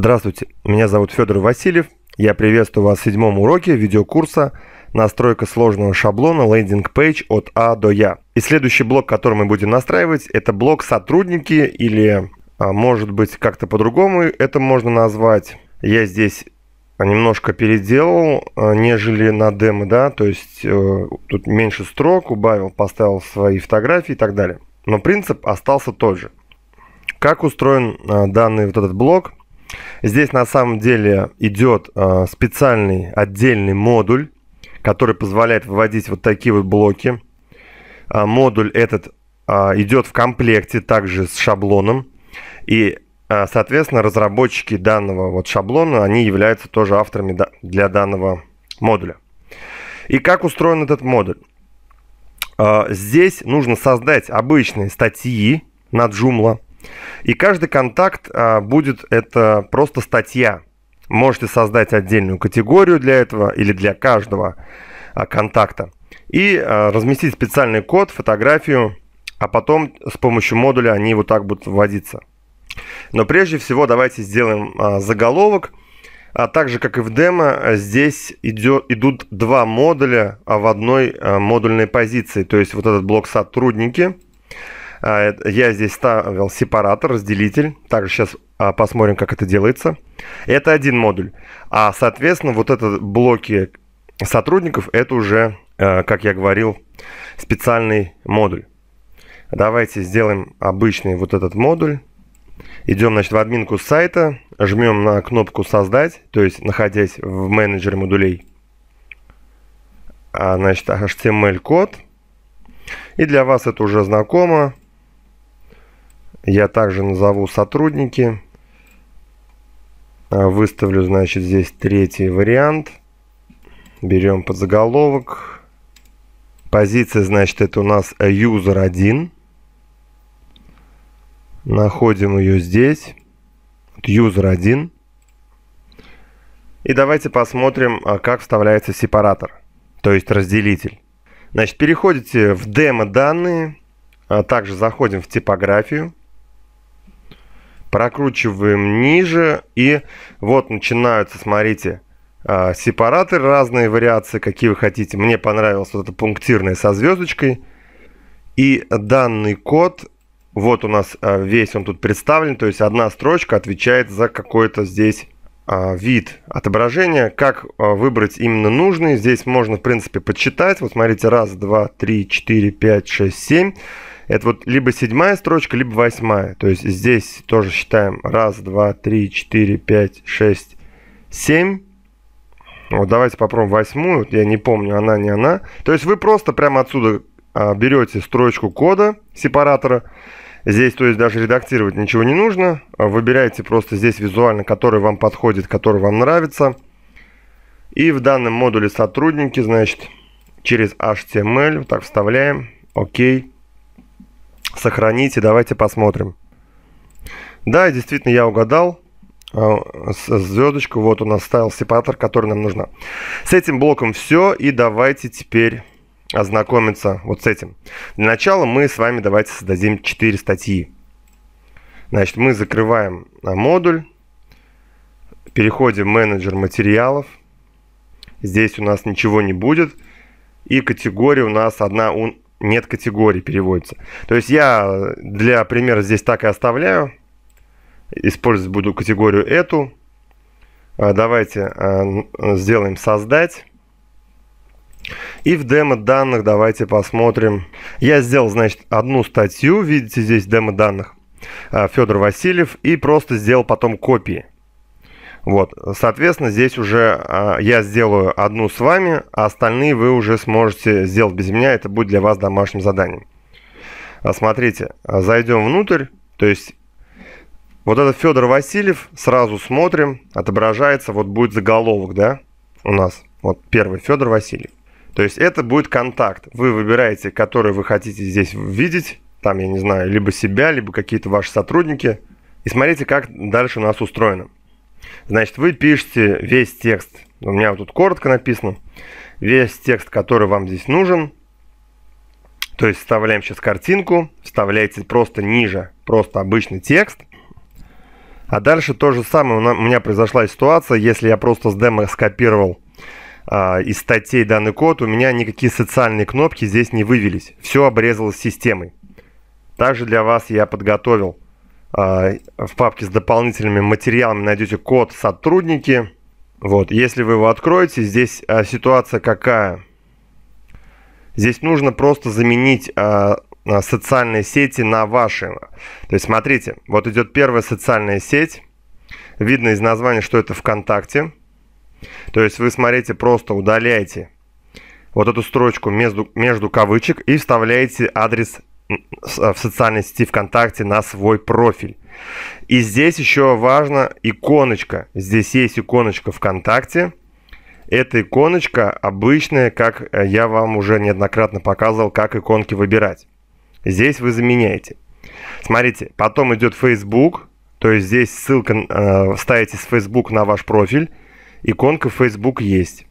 Здравствуйте, меня зовут Федор Васильев. Я приветствую вас в седьмом уроке видеокурса «Настройка сложного шаблона лендинг-пейдж от А до Я». И следующий блок, который мы будем настраивать, это блок «Сотрудники» или, а, может быть, как-то по-другому это можно назвать. Я здесь немножко переделал, а, нежели на демо, да, то есть э, тут меньше строк, убавил, поставил свои фотографии и так далее. Но принцип остался тот же. Как устроен а, данный вот этот блок – Здесь на самом деле идет а, специальный отдельный модуль, который позволяет выводить вот такие вот блоки. А, модуль этот а, идет в комплекте также с шаблоном. И, соответственно, разработчики данного вот шаблона, они являются тоже авторами для данного модуля. И как устроен этот модуль? Здесь нужно создать обычные статьи на Joomla – и каждый контакт а, будет это просто статья. Можете создать отдельную категорию для этого или для каждого а, контакта. И а, разместить специальный код, фотографию, а потом с помощью модуля они вот так будут вводиться. Но прежде всего давайте сделаем заголовок. А также как и в демо, здесь идет, идут два модуля в одной модульной позиции. То есть вот этот блок «Сотрудники» А, я здесь ставил сепаратор, разделитель. Также сейчас а, посмотрим, как это делается. Это один модуль. А, соответственно, вот этот блоки сотрудников, это уже, а, как я говорил, специальный модуль. Давайте сделаем обычный вот этот модуль. Идем, значит, в админку сайта, жмем на кнопку «Создать», то есть находясь в менеджере модулей. А, значит, HTML-код. И для вас это уже знакомо. Я также назову сотрудники. А, выставлю, значит, здесь третий вариант. Берем подзаголовок. Позиция, значит, это у нас user 1. Находим ее здесь. User 1. И давайте посмотрим, а, как вставляется сепаратор, то есть разделитель. Значит, переходите в демо-данные, а также заходим в типографию прокручиваем ниже, и вот начинаются, смотрите, а, сепараторы, разные вариации, какие вы хотите. Мне понравилось вот это пунктирное со звездочкой. И данный код, вот у нас а, весь он тут представлен, то есть одна строчка отвечает за какой-то здесь а, вид отображения, как выбрать именно нужный. Здесь можно, в принципе, подсчитать. Вот смотрите, раз, два, три, четыре, пять, шесть, семь. Это вот либо седьмая строчка, либо восьмая. То есть здесь тоже считаем. Раз, два, три, четыре, пять, шесть, семь. Вот давайте попробуем восьмую. Я не помню, она не она. То есть вы просто прямо отсюда а, берете строчку кода сепаратора. Здесь, то есть, даже редактировать ничего не нужно. А, выбираете просто здесь визуально, который вам подходит, который вам нравится. И в данном модуле сотрудники, значит, через HTML, вот так вставляем, окей сохраните, давайте посмотрим. Да, действительно, я угадал. А, звездочку, вот у нас ставил сепаратор, который нам нужна. С этим блоком все, и давайте теперь ознакомиться вот с этим. Для начала мы с вами давайте создадим 4 статьи. Значит, мы закрываем а, модуль, переходим в менеджер материалов. Здесь у нас ничего не будет. И категория у нас одна нет категории переводится. То есть я э, для примера здесь так и оставляю. Использовать буду категорию эту. Э, давайте э, сделаем создать. И в демо данных давайте посмотрим. Я сделал, значит, одну статью. Видите здесь демо данных. Федор Васильев. И просто сделал потом копии. Вот, соответственно, здесь уже а, я сделаю одну с вами, а остальные вы уже сможете сделать без меня. Это будет для вас домашним заданием. А, смотрите, а, зайдем внутрь, то есть вот этот Федор Васильев, сразу смотрим, отображается, вот будет заголовок, да, у нас. Вот первый Федор Васильев. То есть это будет контакт. Вы выбираете, который вы хотите здесь видеть, там, я не знаю, либо себя, либо какие-то ваши сотрудники. И смотрите, как дальше у нас устроено. Значит, вы пишете весь текст. У меня вот тут коротко написано. Весь текст, который вам здесь нужен. То есть вставляем сейчас картинку, вставляете просто ниже, просто обычный текст. А дальше то же самое. У меня произошла ситуация, если я просто с демо скопировал э, из статей данный код, у меня никакие социальные кнопки здесь не вывелись. Все обрезалось системой. Также для вас я подготовил а, в папке с дополнительными материалами найдете код «Сотрудники». Вот, если вы его откроете, здесь а, ситуация какая? Здесь нужно просто заменить а, социальные сети на ваши. То есть смотрите, вот идет первая социальная сеть. Видно из названия, что это ВКонтакте. То есть вы, смотрите, просто удаляете вот эту строчку между, между кавычек и вставляете адрес в социальной сети ВКонтакте на свой профиль. И здесь еще важно иконочка. Здесь есть иконочка ВКонтакте. Эта иконочка обычная, как э, я вам уже неоднократно показывал, как иконки выбирать. Здесь вы заменяете. Смотрите, потом идет Facebook, то есть здесь ссылка, э, ставите с Facebook на ваш профиль, иконка Facebook есть.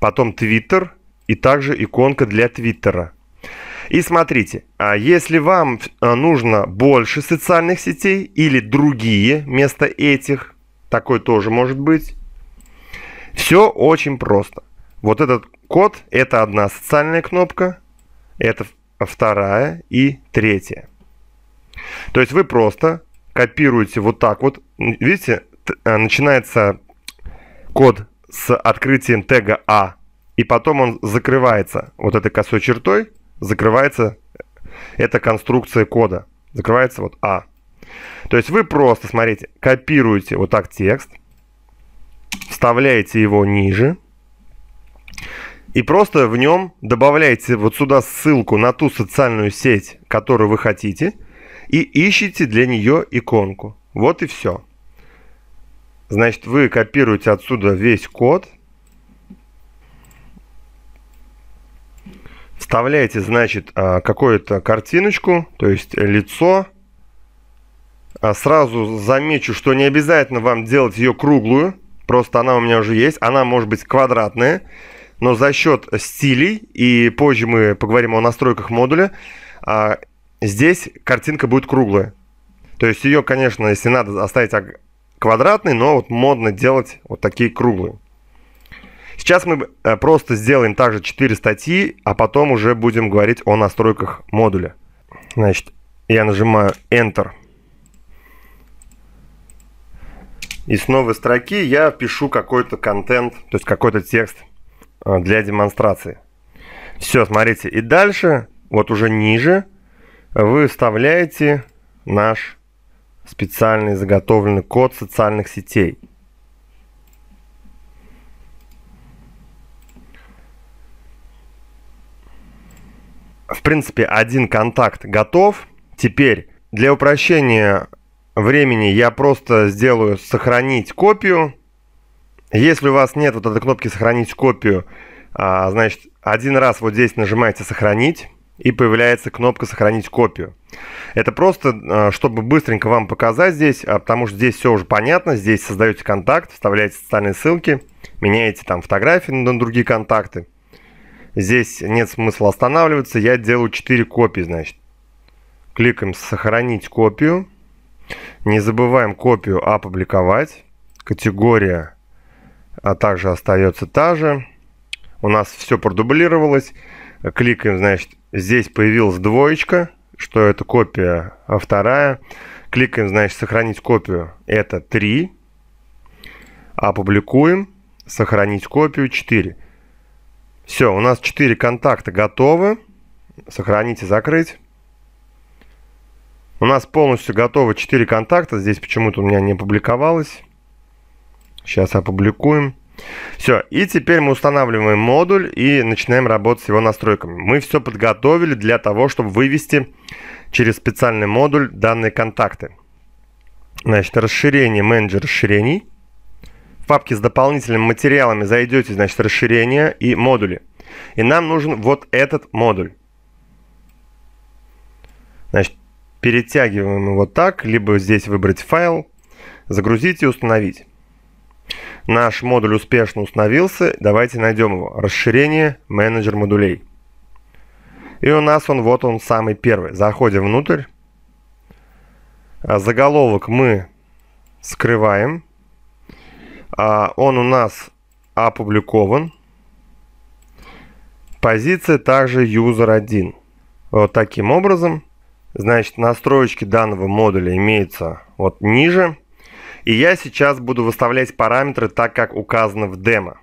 Потом Twitter и также иконка для Твиттера. И смотрите, а если вам а, нужно больше социальных сетей или другие вместо этих, такой тоже может быть, все очень просто. Вот этот код – это одна социальная кнопка, это вторая и третья. То есть вы просто копируете вот так вот. Видите, а, начинается код с открытием тега А, и потом он закрывается вот этой косой чертой, закрывается эта конструкция кода. Закрывается вот А. То есть вы просто, смотрите, копируете вот так текст, вставляете его ниже, и просто в нем добавляете вот сюда ссылку на ту социальную сеть, которую вы хотите, и ищите для нее иконку. Вот и все. Значит, вы копируете отсюда весь код – вставляете, значит, а, какую-то картиночку, то есть лицо. А, сразу замечу, что не обязательно вам делать ее круглую, просто она у меня уже есть. Она может быть квадратная, но за счет стилей, и позже мы поговорим о настройках модуля, а, здесь картинка будет круглая. То есть ее, конечно, если надо, оставить квадратной, но вот модно делать вот такие круглые. Сейчас мы э, просто сделаем также 4 статьи, а потом уже будем говорить о настройках модуля. Значит, я нажимаю Enter. И с новой строки я пишу какой-то контент, то есть какой-то текст э, для демонстрации. Все, смотрите. И дальше, вот уже ниже, вы вставляете наш специальный заготовленный код социальных сетей – В принципе, один контакт готов. Теперь для упрощения времени я просто сделаю «Сохранить копию». Если у вас нет вот этой кнопки «Сохранить копию», а, значит, один раз вот здесь нажимаете «Сохранить» и появляется кнопка «Сохранить копию». Это просто, а, чтобы быстренько вам показать здесь, а, потому что здесь все уже понятно. Здесь создаете контакт, вставляете социальные ссылки, меняете там фотографии на другие контакты. Здесь нет смысла останавливаться. Я делаю 4 копии, значит. Кликаем «Сохранить копию». Не забываем копию опубликовать. Категория а также остается та же. У нас все продублировалось. Кликаем, значит, здесь появилась двоечка, что это копия а вторая. Кликаем, значит, сохранить копию. Это 3. Опубликуем. Сохранить копию 4. Все, у нас 4 контакта готовы. Сохранить и закрыть. У нас полностью готовы 4 контакта. Здесь почему-то у меня не опубликовалось. Сейчас опубликуем. Все, и теперь мы устанавливаем модуль и начинаем работать с его настройками. Мы все подготовили для того, чтобы вывести через специальный модуль данные контакты. Значит, расширение, менеджер расширений – папке с дополнительными материалами зайдете, значит, расширение и модули. И нам нужен вот этот модуль. Значит, перетягиваем его так, либо здесь выбрать файл, загрузить и установить. Наш модуль успешно установился. Давайте найдем его. Расширение менеджер модулей. И у нас он, вот он, самый первый. Заходим внутрь. Заголовок мы скрываем. А, он у нас опубликован. Позиция также user1. Вот таким образом. Значит, настройки данного модуля имеются вот ниже. И я сейчас буду выставлять параметры так, как указано в демо.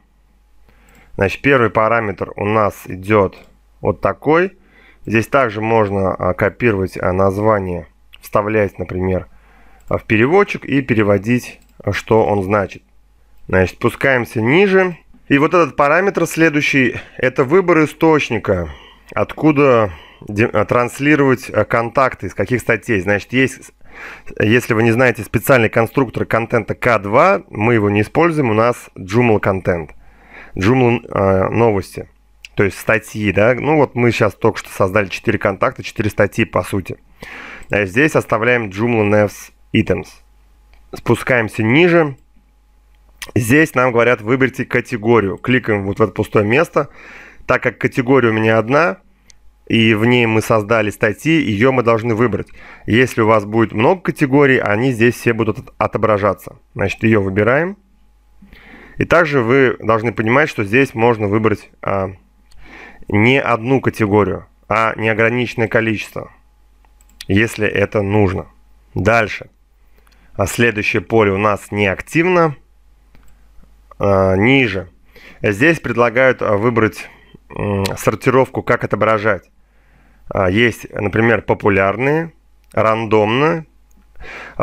Значит, первый параметр у нас идет вот такой. Здесь также можно а, копировать а, название, вставлять, например, в переводчик и переводить, что он значит. Значит, спускаемся ниже. И вот этот параметр следующий – это выбор источника, откуда транслировать э, контакты, из каких статей. Значит, есть, если вы не знаете, специальный конструктор контента K2, мы его не используем, у нас Joomla контент, Joomla э, новости, то есть статьи, да. Ну вот мы сейчас только что создали 4 контакта, 4 статьи по сути. Значит, э, здесь оставляем Joomla Nevs Items. Спускаемся ниже – Здесь нам говорят, выберите категорию. Кликаем вот в это пустое место. Так как категория у меня одна, и в ней мы создали статьи, ее мы должны выбрать. Если у вас будет много категорий, они здесь все будут отображаться. Значит, ее выбираем. И также вы должны понимать, что здесь можно выбрать а, не одну категорию, а неограниченное количество, если это нужно. Дальше. А следующее поле у нас неактивно. активно. Э, ниже. Здесь предлагают э, выбрать сортировку, как отображать. Э, есть, например, популярные, рандомно,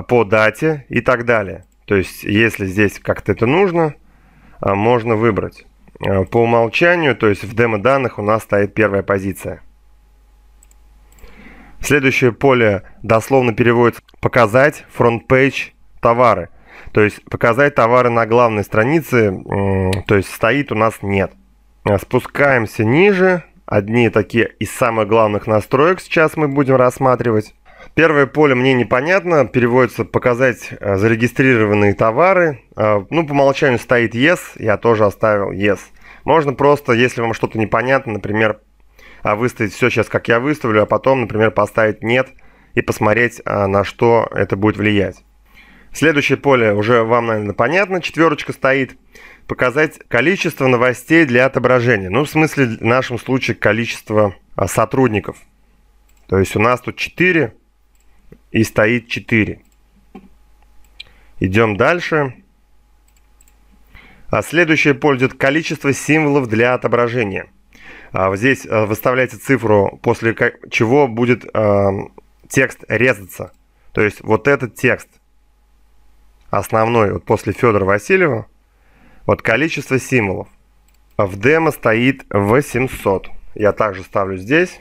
по дате и так далее. То есть, если здесь как-то это нужно, можно выбрать. По умолчанию, то есть в демо-данных у нас стоит первая позиция. Следующее поле дословно переводится «показать фронт-пейдж товары». То есть показать товары на главной странице, то есть стоит у нас нет. Спускаемся ниже. Одни такие из самых главных настроек сейчас мы будем рассматривать. Первое поле мне непонятно, переводится «показать э, зарегистрированные товары». Э, ну, по умолчанию стоит «yes», я тоже оставил «yes». Можно просто, если вам что-то непонятно, например, а, выставить все сейчас, как я выставлю, а потом, например, поставить «нет» и посмотреть, а, на что это будет влиять. Следующее поле уже вам, наверное, понятно. Четверочка стоит. Показать количество новостей для отображения. Ну, в смысле, в нашем случае, количество а, сотрудников. То есть у нас тут 4 и стоит 4. Идем дальше. А следующее поле идет количество символов для отображения. А здесь а, выставляете цифру, после чего будет э, текст резаться. То есть вот этот текст – основной, вот после Федора Васильева, вот количество символов. В демо стоит 800. Я также ставлю здесь.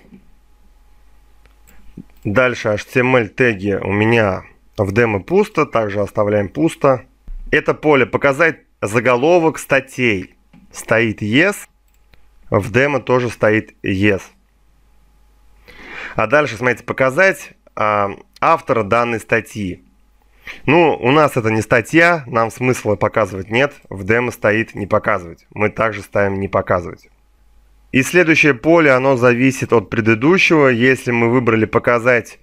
Дальше HTML теги у меня в демо пусто, также оставляем пусто. Это поле показать заголовок статей. Стоит yes, в демо тоже стоит yes. А дальше, смотрите, показать э, автора данной статьи. Ну, у нас это не статья, нам смысла показывать нет, в демо стоит не показывать. Мы также ставим не показывать. И следующее поле, оно зависит от предыдущего. Если мы выбрали показать,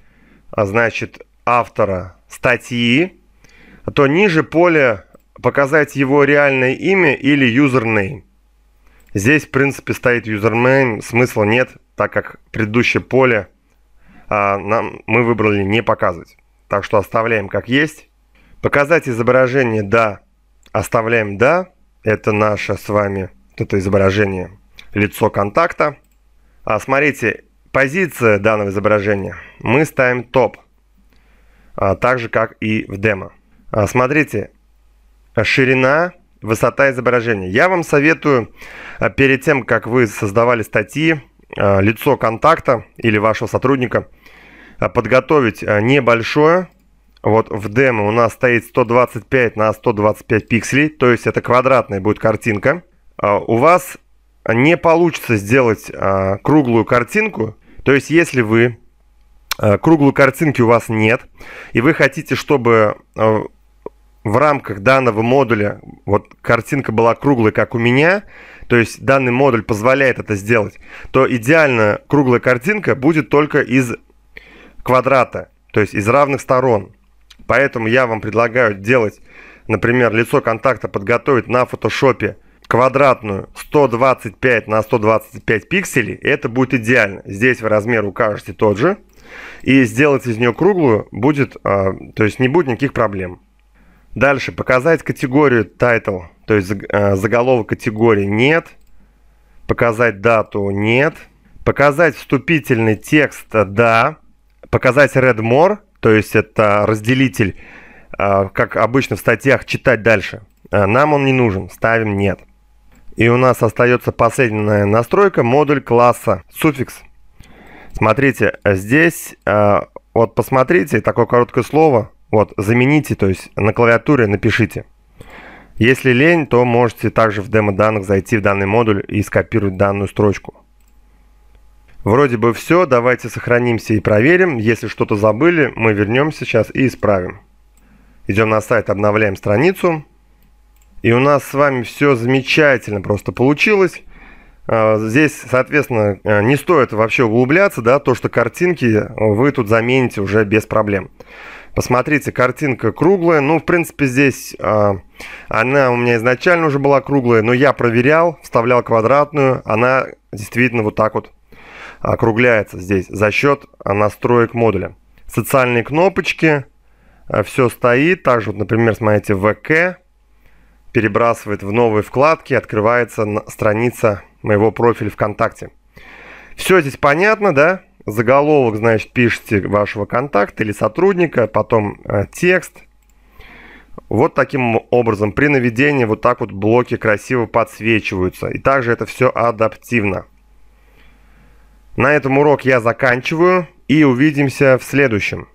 а значит, автора статьи, то ниже поле показать его реальное имя или юзернейм. Здесь, в принципе, стоит юзернейм, смысла нет, так как предыдущее поле а, нам, мы выбрали не показывать так что оставляем как есть. Показать изображение «да», оставляем «да». Это наше с вами, это изображение, лицо контакта. А смотрите, позиция данного изображения мы ставим «топ», а, так же как и в демо. А, смотрите, ширина, высота изображения. Я вам советую, а, перед тем, как вы создавали статьи, а, лицо контакта или вашего сотрудника – а подготовить а, небольшое. Вот в демо у нас стоит 125 на 125 пикселей, то есть это квадратная будет картинка. А, у вас не получится сделать круглую картинку, то есть если вы круглой картинки у вас нет, и вы хотите, чтобы в рамках данного модуля вот картинка была круглой, как у меня, то есть данный модуль позволяет это сделать, то идеально круглая картинка будет только из квадрата, то есть из равных сторон. Поэтому я вам предлагаю делать, например, лицо контакта подготовить на фотошопе квадратную 125 на 125 пикселей, и это будет идеально. Здесь вы размер укажете тот же, и сделать из нее круглую будет, а, то есть не будет никаких проблем. Дальше показать категорию title, то есть а, заголовок категории нет, показать дату нет, показать вступительный текст да, показать Red RedMore, то есть это разделитель, а, как обычно в статьях, читать дальше. А, нам он не нужен, ставим нет. И у нас остается последняя настройка, модуль класса, суффикс. Смотрите, здесь, а, вот посмотрите, такое короткое слово, вот, замените, то есть на клавиатуре напишите. Если лень, то можете также в демо-данных зайти в данный модуль и скопировать данную строчку. Вроде бы все, давайте сохранимся и проверим. Если что-то забыли, мы вернемся сейчас и исправим. Идем на сайт, обновляем страницу. И у нас с вами все замечательно просто получилось. А, здесь, соответственно, э, не стоит вообще углубляться, да, то, что картинки э, вы тут замените уже без проблем. Посмотрите, картинка круглая. Ну, в принципе, здесь а, она у меня изначально уже была круглая, но я проверял, вставлял квадратную. Она действительно вот так вот округляется здесь за счет а, настроек модуля. Социальные кнопочки, а, все стоит. Также, вот, например, смотрите, ВК перебрасывает в новые вкладки, открывается страница моего профиля ВКонтакте. Все здесь понятно, да? Заголовок, значит, пишите вашего контакта или сотрудника, потом э, текст. Вот таким образом при наведении вот так вот блоки красиво подсвечиваются. И также это все адаптивно. На этом урок я заканчиваю и увидимся в следующем.